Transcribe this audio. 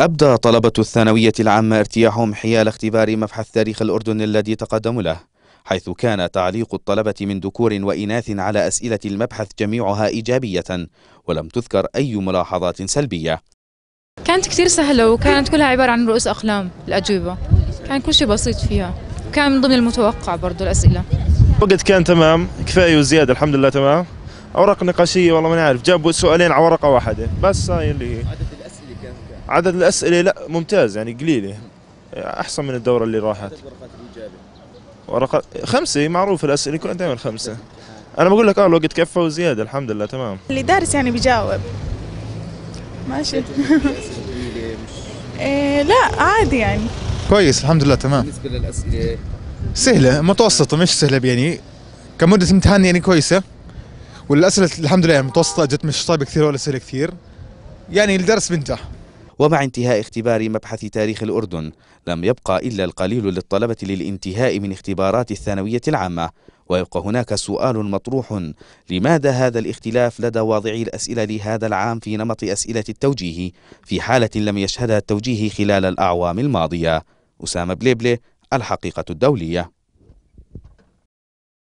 أبدى طلبة الثانوية العامة ارتياحهم حيال اختبار مبحث تاريخ الأردن الذي تقدموا له حيث كان تعليق الطلبة من ذكور وإناث على أسئلة المبحث جميعها إيجابية ولم تذكر أي ملاحظات سلبية كانت كثير سهلة وكانت كلها عبارة عن رؤوس أقلام الأجوبة كان كل شيء بسيط فيها كان من ضمن المتوقع برضو الأسئلة وقت كان تمام كفاية وزيادة الحمد لله تمام أوراق نقاشية والله ما نعرف جابوا سؤالين على ورقة واحدة بس هاي اللي هي. عدد الاسئله لا ممتاز يعني قليله احسن من الدوره اللي راحت ورقة خمسة معروف الأسئلة كلها دائما خمسة أنا بقول لك أه الوقت كفى وزيادة الحمد لله تمام اللي دارس يعني بجاوب ماشي إيه لا عادي يعني كويس الحمد لله تمام بالنسبة للأسئلة سهلة متوسطة مش سهلة يعني كمدة امتحان يعني كويسة والأسئلة الحمد لله يعني متوسطة أجت مش صعبة كثير ولا سهلة كثير يعني الدرس بنجح ومع انتهاء اختبار مبحث تاريخ الأردن لم يبقى إلا القليل للطلبة للانتهاء من اختبارات الثانوية العامة ويبقى هناك سؤال مطروح لماذا هذا الاختلاف لدى واضعي الأسئلة لهذا العام في نمط أسئلة التوجيه في حالة لم يشهدها التوجيه خلال الأعوام الماضية أسامة بليبلي الحقيقة الدولية